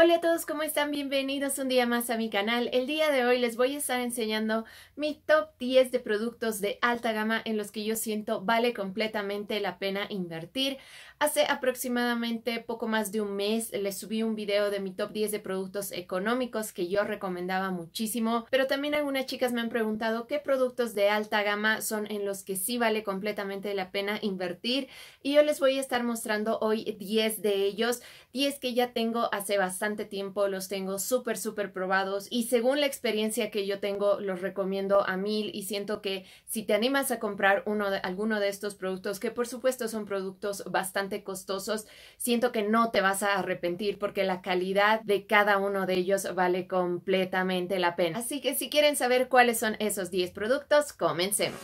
Hola a todos, ¿cómo están? Bienvenidos un día más a mi canal. El día de hoy les voy a estar enseñando mi top 10 de productos de alta gama en los que yo siento vale completamente la pena invertir. Hace aproximadamente poco más de un mes les subí un video de mi top 10 de productos económicos que yo recomendaba muchísimo, pero también algunas chicas me han preguntado qué productos de alta gama son en los que sí vale completamente la pena invertir y yo les voy a estar mostrando hoy 10 de ellos, 10 que ya tengo hace bastante tiempo, los tengo súper, súper probados y según la experiencia que yo tengo, los recomiendo a mil y siento que si te animas a comprar uno de, alguno de estos productos, que por supuesto son productos bastante costosos, siento que no te vas a arrepentir porque la calidad de cada uno de ellos vale completamente la pena. Así que si quieren saber cuáles son esos 10 productos, comencemos.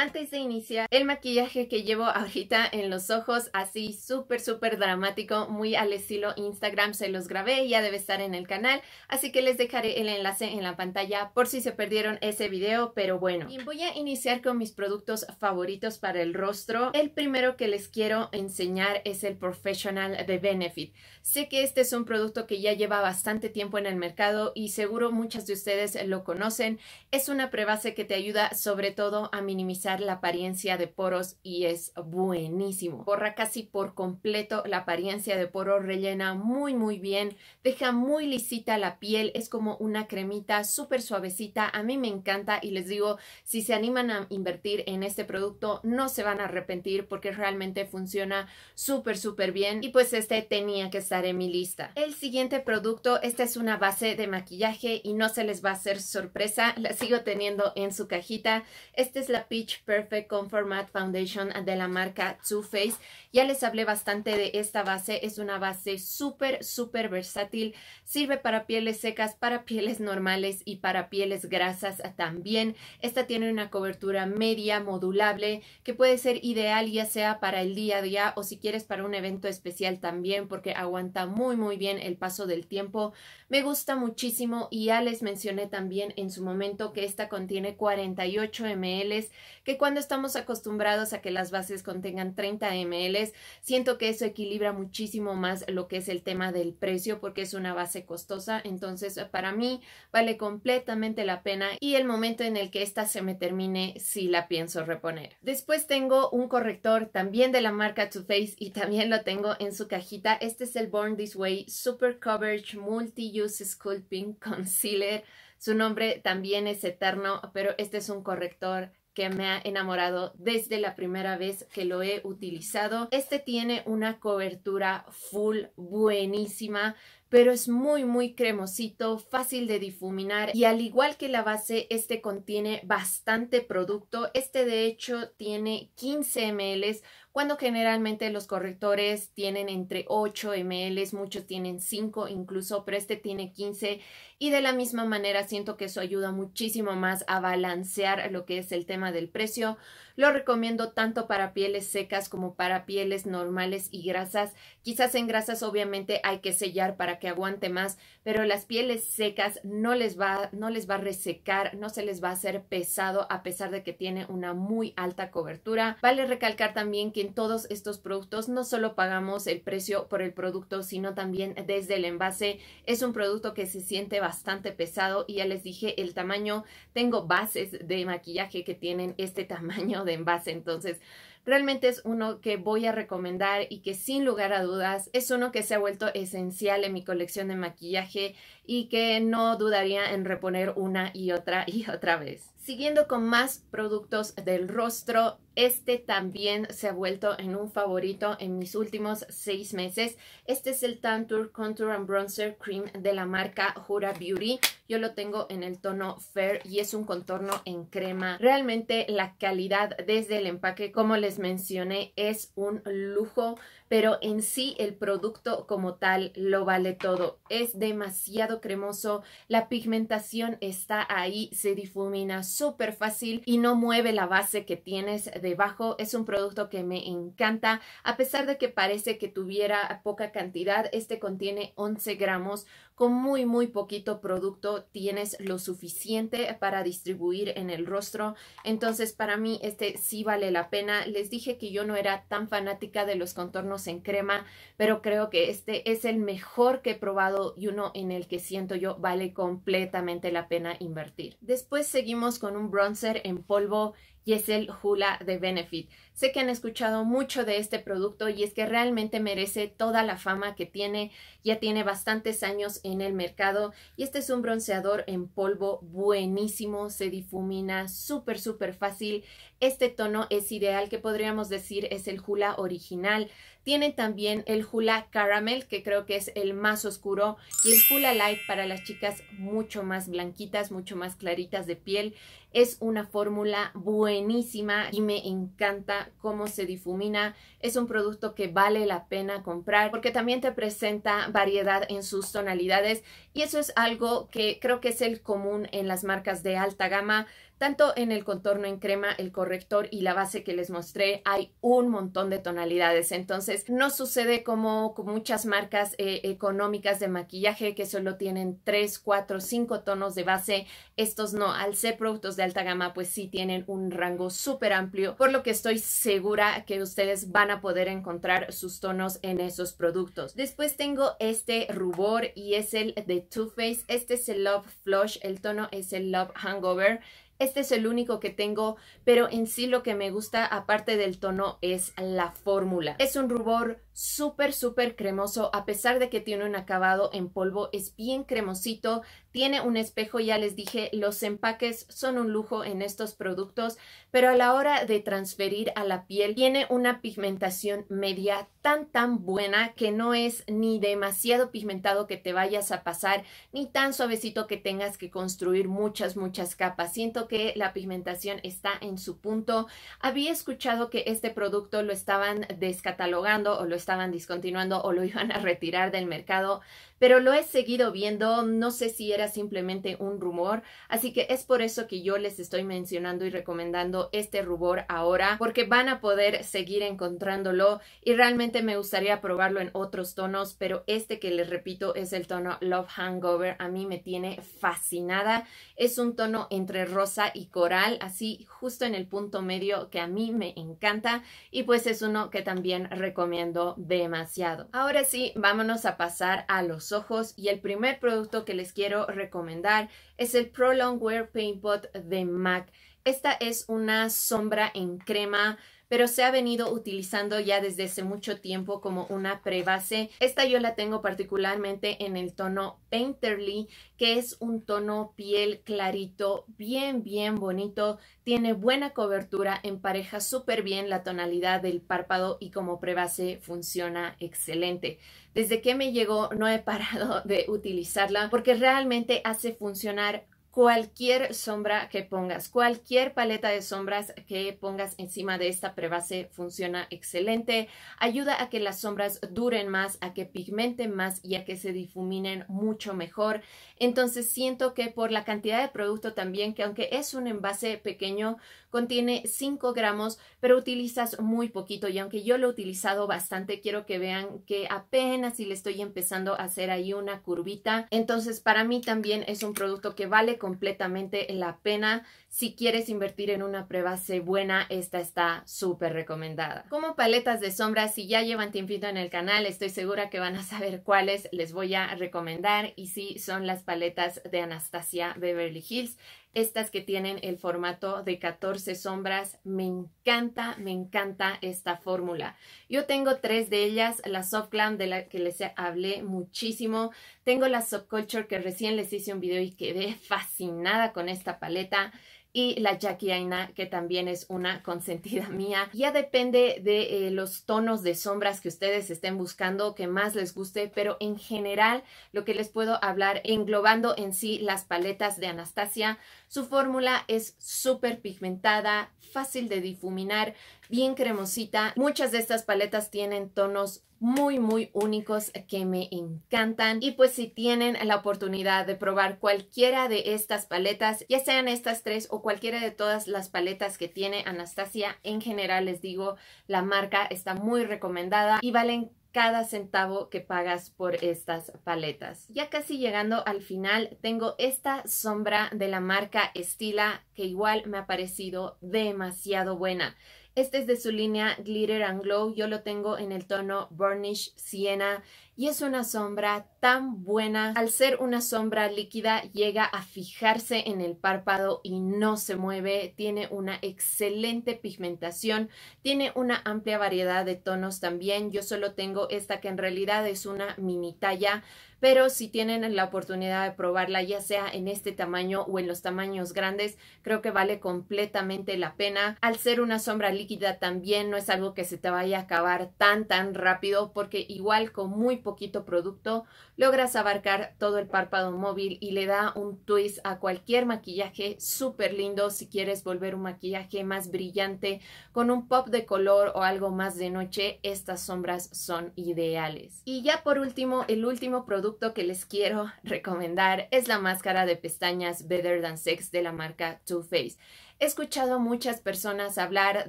antes de iniciar el maquillaje que llevo ahorita en los ojos, así súper súper dramático, muy al estilo Instagram, se los grabé, ya debe estar en el canal, así que les dejaré el enlace en la pantalla por si se perdieron ese video, pero bueno. Y voy a iniciar con mis productos favoritos para el rostro. El primero que les quiero enseñar es el Professional de Benefit. Sé que este es un producto que ya lleva bastante tiempo en el mercado y seguro muchas de ustedes lo conocen. Es una prebase que te ayuda sobre todo a minimizar la apariencia de poros y es buenísimo. Borra casi por completo la apariencia de poros, rellena muy muy bien, deja muy lisita la piel, es como una cremita súper suavecita, a mí me encanta y les digo, si se animan a invertir en este producto no se van a arrepentir porque realmente funciona súper súper bien y pues este tenía que estar en mi lista. El siguiente producto, esta es una base de maquillaje y no se les va a hacer sorpresa, la sigo teniendo en su cajita. Esta es la Peach Perfect Conformat Foundation de la marca Too Faced. Ya les hablé bastante de esta base. Es una base súper, súper versátil. Sirve para pieles secas, para pieles normales y para pieles grasas también. Esta tiene una cobertura media modulable que puede ser ideal ya sea para el día a día o si quieres para un evento especial también porque aguanta muy, muy bien el paso del tiempo. Me gusta muchísimo y ya les mencioné también en su momento que esta contiene 48 ml que cuando estamos acostumbrados a que las bases contengan 30 ml, siento que eso equilibra muchísimo más lo que es el tema del precio porque es una base costosa, entonces para mí vale completamente la pena y el momento en el que esta se me termine si sí la pienso reponer. Después tengo un corrector también de la marca Too Faced y también lo tengo en su cajita. Este es el Born This Way Super Coverage Multi-Use Sculpting Concealer. Su nombre también es eterno, pero este es un corrector que me ha enamorado desde la primera vez que lo he utilizado. Este tiene una cobertura full buenísima pero es muy muy cremosito, fácil de difuminar y al igual que la base este contiene bastante producto, este de hecho tiene 15 ml cuando generalmente los correctores tienen entre 8 ml, muchos tienen 5 incluso, pero este tiene 15 y de la misma manera siento que eso ayuda muchísimo más a balancear lo que es el tema del precio. Lo recomiendo tanto para pieles secas como para pieles normales y grasas. Quizás en grasas obviamente hay que sellar para que aguante más, pero las pieles secas no les va, no les va a resecar, no se les va a hacer pesado a pesar de que tiene una muy alta cobertura. Vale recalcar también que en todos estos productos no solo pagamos el precio por el producto, sino también desde el envase. Es un producto que se siente bastante pesado y ya les dije el tamaño. Tengo bases de maquillaje que tienen este tamaño de envase, entonces realmente es uno que voy a recomendar y que sin lugar a dudas es uno que se ha vuelto esencial en mi colección de maquillaje y que no dudaría en reponer una y otra y otra vez. Siguiendo con más productos del rostro, este también se ha vuelto en un favorito en mis últimos seis meses. Este es el Tantur Contour and Bronzer Cream de la marca Jura Beauty. Yo lo tengo en el tono Fair y es un contorno en crema. Realmente la calidad desde el empaque, como les mencioné, es un lujo, pero en sí el producto como tal lo vale todo. Es demasiado cremoso, la pigmentación está ahí, se difumina súper fácil y no mueve la base que tienes debajo. Es un producto que me encanta. A pesar de que parece que tuviera poca cantidad, este contiene 11 gramos con muy, muy poquito producto tienes lo suficiente para distribuir en el rostro. Entonces, para mí este sí vale la pena. Les dije que yo no era tan fanática de los contornos en crema, pero creo que este es el mejor que he probado y uno en el que siento yo vale completamente la pena invertir. Después seguimos con un bronzer en polvo y es el Hula de Benefit. Sé que han escuchado mucho de este producto y es que realmente merece toda la fama que tiene. Ya tiene bastantes años en el mercado y este es un bronceador en polvo buenísimo, se difumina súper, súper fácil. Este tono es ideal que podríamos decir es el Hula original. Tiene también el Hula Caramel, que creo que es el más oscuro, y el Hula Light para las chicas mucho más blanquitas, mucho más claritas de piel. Es una fórmula buenísima y me encanta cómo se difumina. Es un producto que vale la pena comprar porque también te presenta variedad en sus tonalidades y eso es algo que creo que es el común en las marcas de alta gama tanto en el contorno en crema, el corrector y la base que les mostré hay un montón de tonalidades. Entonces no sucede como con muchas marcas eh, económicas de maquillaje que solo tienen 3, 4, 5 tonos de base. Estos no, al ser productos de alta gama pues sí tienen un rango súper amplio, por lo que estoy segura que ustedes van a poder encontrar sus tonos en esos productos. Después tengo este rubor y es el de Too Faced. Este es el Love Flush, el tono es el Love Hangover. Este es el único que tengo, pero en sí lo que me gusta aparte del tono es la fórmula. Es un rubor súper, súper cremoso, a pesar de que tiene un acabado en polvo, es bien cremosito, tiene un espejo, ya les dije, los empaques son un lujo en estos productos, pero a la hora de transferir a la piel, tiene una pigmentación media tan, tan buena que no es ni demasiado pigmentado que te vayas a pasar, ni tan suavecito que tengas que construir muchas, muchas capas. Siento que la pigmentación está en su punto. Había escuchado que este producto lo estaban descatalogando o lo estaban estaban discontinuando o lo iban a retirar del mercado, pero lo he seguido viendo, no sé si era simplemente un rumor, así que es por eso que yo les estoy mencionando y recomendando este rubor ahora, porque van a poder seguir encontrándolo y realmente me gustaría probarlo en otros tonos, pero este que les repito es el tono Love Hangover, a mí me tiene fascinada, es un tono entre rosa y coral, así justo en el punto medio que a mí me encanta y pues es uno que también recomiendo demasiado. Ahora sí, vámonos a pasar a los ojos y el primer producto que les quiero recomendar es el Pro Long Wear Paint Pot de MAC. Esta es una sombra en crema pero se ha venido utilizando ya desde hace mucho tiempo como una prebase. Esta yo la tengo particularmente en el tono Painterly, que es un tono piel clarito, bien, bien bonito. Tiene buena cobertura, empareja súper bien la tonalidad del párpado y como prebase funciona excelente. Desde que me llegó no he parado de utilizarla porque realmente hace funcionar cualquier sombra que pongas, cualquier paleta de sombras que pongas encima de esta prebase funciona excelente. Ayuda a que las sombras duren más, a que pigmenten más y a que se difuminen mucho mejor. Entonces siento que por la cantidad de producto también, que aunque es un envase pequeño, contiene 5 gramos, pero utilizas muy poquito y aunque yo lo he utilizado bastante, quiero que vean que apenas si le estoy empezando a hacer ahí una curvita. Entonces para mí también es un producto que vale completamente la pena. Si quieres invertir en una prebase buena, esta está súper recomendada. Como paletas de sombra, si ya llevan tiempito en el canal, estoy segura que van a saber cuáles les voy a recomendar y sí son las paletas de Anastasia Beverly Hills. Estas que tienen el formato de 14 sombras, me encanta, me encanta esta fórmula. Yo tengo tres de ellas, la Soft Glam de la que les hablé muchísimo, tengo la Subculture que recién les hice un video y quedé fascinada con esta paleta y la Jackie Aina, que también es una consentida mía. Ya depende de eh, los tonos de sombras que ustedes estén buscando, que más les guste, pero en general lo que les puedo hablar englobando en sí las paletas de Anastasia, su fórmula es súper pigmentada, fácil de difuminar, bien cremosita. Muchas de estas paletas tienen tonos muy muy únicos que me encantan y pues si tienen la oportunidad de probar cualquiera de estas paletas ya sean estas tres o cualquiera de todas las paletas que tiene Anastasia en general les digo la marca está muy recomendada y valen cada centavo que pagas por estas paletas. Ya casi llegando al final, tengo esta sombra de la marca Estila que igual me ha parecido demasiado buena. Este es de su línea Glitter and Glow. Yo lo tengo en el tono Burnish Sienna y es una sombra tan buena. Al ser una sombra líquida llega a fijarse en el párpado y no se mueve. Tiene una excelente pigmentación. Tiene una amplia variedad de tonos también. Yo solo tengo esta que en realidad es una mini talla. Pero si tienen la oportunidad de probarla ya sea en este tamaño o en los tamaños grandes, creo que vale completamente la pena. Al ser una sombra líquida también no es algo que se te vaya a acabar tan tan rápido porque igual con muy poquito producto, logras abarcar todo el párpado móvil y le da un twist a cualquier maquillaje súper lindo si quieres volver un maquillaje más brillante con un pop de color o algo más de noche, estas sombras son ideales. Y ya por último, el último producto que les quiero recomendar es la máscara de pestañas Better Than Sex de la marca Too Faced. He escuchado muchas personas hablar,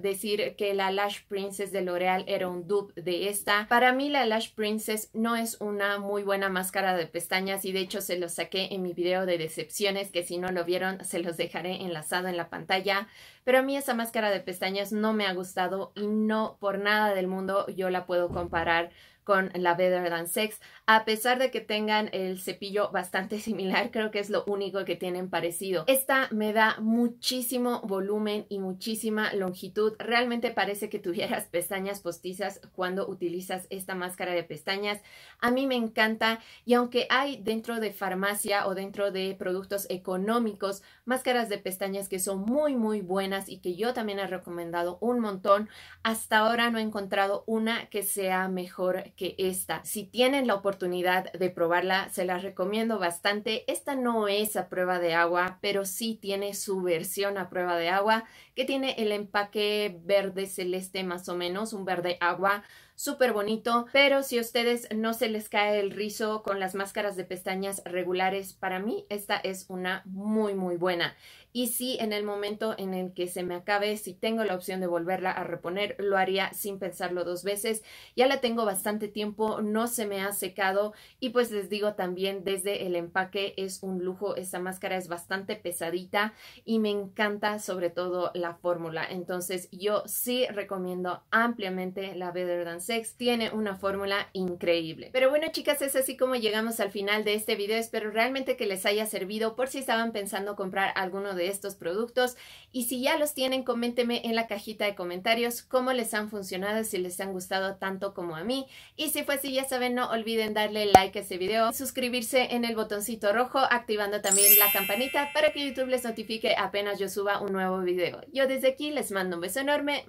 decir que la Lash Princess de L'Oreal era un dupe de esta. Para mí la Lash Princess no es una muy buena máscara de pestañas y de hecho se los saqué en mi video de decepciones que si no lo vieron se los dejaré enlazado en la pantalla. Pero a mí esa máscara de pestañas no me ha gustado y no por nada del mundo yo la puedo comparar con la Better Than Sex. A pesar de que tengan el cepillo bastante similar, creo que es lo único que tienen parecido. Esta me da muchísimo volumen y muchísima longitud. Realmente parece que tuvieras pestañas postizas cuando utilizas esta máscara de pestañas. A mí me encanta y aunque hay dentro de farmacia o dentro de productos económicos máscaras de pestañas que son muy muy buenas y que yo también he recomendado un montón, hasta ahora no he encontrado una que sea mejor que esta. Si tienen la oportunidad de probarla, se las recomiendo bastante. Esta no es a prueba de agua, pero sí tiene su versión a prueba de agua, que tiene el empaque verde celeste más o menos, un verde agua súper bonito, pero si a ustedes no se les cae el rizo con las máscaras de pestañas regulares, para mí esta es una muy muy buena y si en el momento en el que se me acabe, si tengo la opción de volverla a reponer, lo haría sin pensarlo dos veces. Ya la tengo bastante tiempo, no se me ha secado y pues les digo también desde el empaque es un lujo, esta máscara es bastante pesadita y me encanta sobre todo la fórmula. Entonces yo sí recomiendo ampliamente la Better Than Sex, tiene una fórmula increíble. Pero bueno chicas, es así como llegamos al final de este video, espero realmente que les haya servido por si estaban pensando comprar alguno de estos productos y si ya los tienen, coméntenme en la cajita de comentarios cómo les han funcionado, si les han gustado tanto como a mí. Y si fue así, ya saben, no olviden darle like a este video, suscribirse en el botoncito rojo, activando también la campanita para que YouTube les notifique apenas yo suba un nuevo video. Yo desde aquí les mando un beso enorme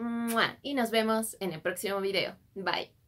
y nos vemos en el próximo video. Bye.